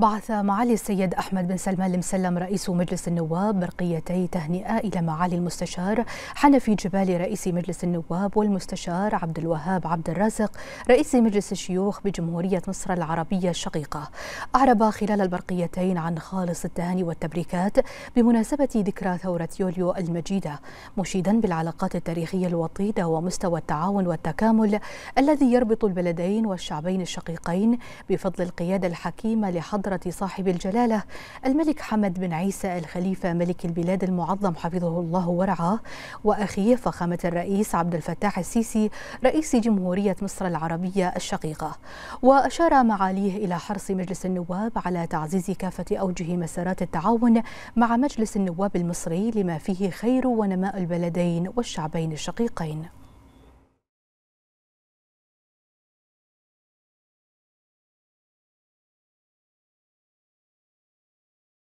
بعث معالي السيد أحمد بن سلمان المسلم رئيس مجلس النواب برقيتي تهنئة إلى معالي المستشار حنفي جبالي رئيس مجلس النواب والمستشار عبد الوهاب عبد الرازق رئيس مجلس الشيوخ بجمهورية مصر العربية الشقيقة أعرب خلال البرقيتين عن خالص التهاني والتبريكات بمناسبة ذكرى ثورة يوليو المجيدة مشيدا بالعلاقات التاريخية الوطيدة ومستوى التعاون والتكامل الذي يربط البلدين والشعبين الشقيقين بفضل القيادة الحكيمة لحضر فترة صاحب الجلالة الملك حمد بن عيسى الخليفة ملك البلاد المعظم حفظه الله ورعاه وأخيه فخامة الرئيس عبد الفتاح السيسي رئيس جمهورية مصر العربية الشقيقة وأشار معاليه إلى حرص مجلس النواب على تعزيز كافة أوجه مسارات التعاون مع مجلس النواب المصري لما فيه خير ونماء البلدين والشعبين الشقيقين